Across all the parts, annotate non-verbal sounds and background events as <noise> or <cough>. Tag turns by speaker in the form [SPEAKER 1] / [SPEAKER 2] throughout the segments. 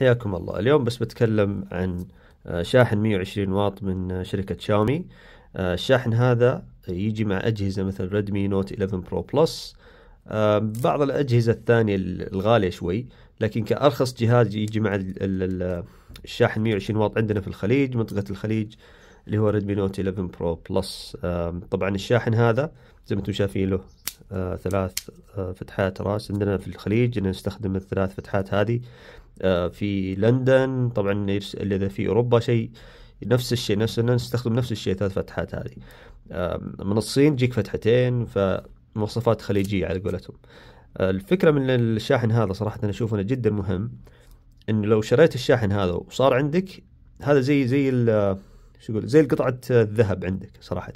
[SPEAKER 1] حياكم الله اليوم بس بتكلم عن آه، شاحن 120 واط من آه، شركة شاومي آه، الشاحن هذا يجي مع أجهزة مثل ريدمي نوت 11 برو بلس بعض الأجهزة الثانية الغالية شوي لكن كأرخص جهاز يجي مع الشاحن 120 واط عندنا في الخليج منطقة الخليج اللي هو ريدمي نوت 11 برو بلس طبعا الشاحن هذا زي ما انتم شايفين له آه، ثلاث آه، فتحات راس عندنا في الخليج نستخدم الثلاث فتحات هذه آه، في لندن طبعا اذا في اوروبا شيء نفس الشيء نفس نستخدم نفس الشيء ثلاث فتحات هذه من الصين تجيك فتحتين فمواصفات خليجيه على قولتهم الفكره من الشاحن هذا صراحه انا اشوف انه جدا مهم انه لو شريت الشاحن هذا وصار عندك هذا زي زي شو يقول زي قطعه الذهب عندك صراحه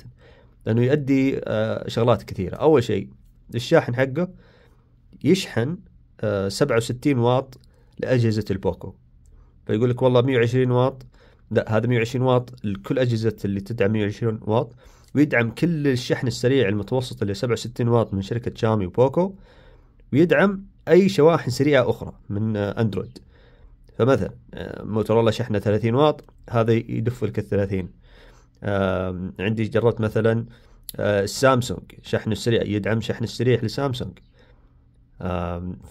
[SPEAKER 1] لانه يؤدي آه، شغلات كثيره اول شيء الشاحن حقه يشحن 67 آه، واط لاجهزه البوكو فيقول لك والله 120 واط لا هذا 120 واط لكل اجهزه اللي تدعم 120 واط ويدعم كل الشحن السريع المتوسط اللي 67 واط من شركه شامي وبوكو ويدعم اي شواحن سريعه اخرى من آه، اندرويد فمثلا آه، موتورولا شحنه 30 واط هذا يدف لك ال 30 آه، عندي جربت مثلا آه، السامسونج شحن السريع يدعم شحن السريع لسامسونج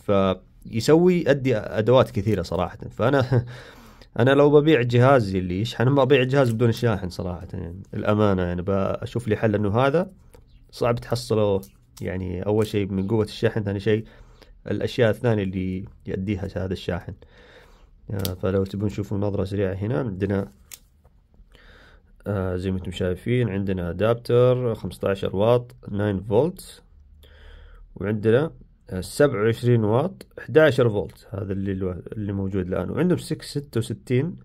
[SPEAKER 1] فيسوي ادي ادوات كثيره صراحه فانا <laughs> انا لو ببيع جهازي اللي يشحن ما ببيع جهاز بدون شاحن صراحه يعني الامانه يعني بشوف لي حل انه هذا صعب تحصله يعني اول شيء من قوه الشاحن ثاني شيء الاشياء الثانيه اللي يؤديها هذا الشاحن آه، فلو تبون تشوفون نظرة سريعة هنا عندنا آه، زي ما انتم شايفين عندنا ادابتر 15 واط 9 فولت وعندنا 27 آه، واط 11 فولت هذا اللي اللي موجود الان وعندهم ستة وستين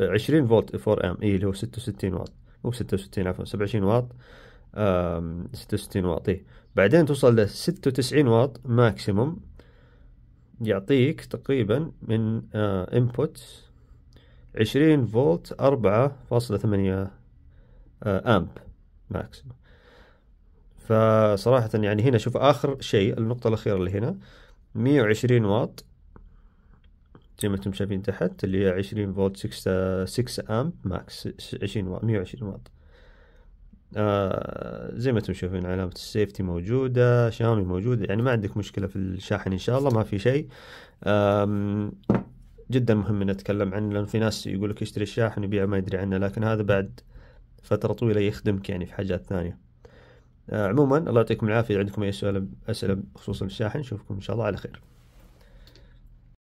[SPEAKER 1] 20 فولت 4 ام اي اللي هو 66 واط مو 66 عفوا 27 واط ستة 66 واط اي بعدين توصل ل 96 واط ماكسيموم يعطيك تقريبا من انبوت آه، عشرين فولت أربعة فاصلة ثمانية أمب آه، ماكسيموم فصراحة يعني هنا شوف آخر شيء النقطة الأخيرة اللي هنا مية وعشرين واط زي ما انتم شايفين تحت اللي هي عشرين فولت ستة 6 أمب ماكس عشرين واط مية وعشرين واط آه، زي ما انتم شايفين علامه السيفتي موجوده شامي موجود يعني ما عندك مشكله في الشاحن ان شاء الله ما في شيء جدا مهم نتكلم عنه لان في ناس يقول لك اشتري الشاحن يبيع ما يدري عنه لكن هذا بعد فتره طويله يخدمك يعني في حاجات ثانيه أه، عموما الله يعطيكم العافيه عندكم اي سؤال اسئله بخصوص الشاحن نشوفكم ان شاء الله على خير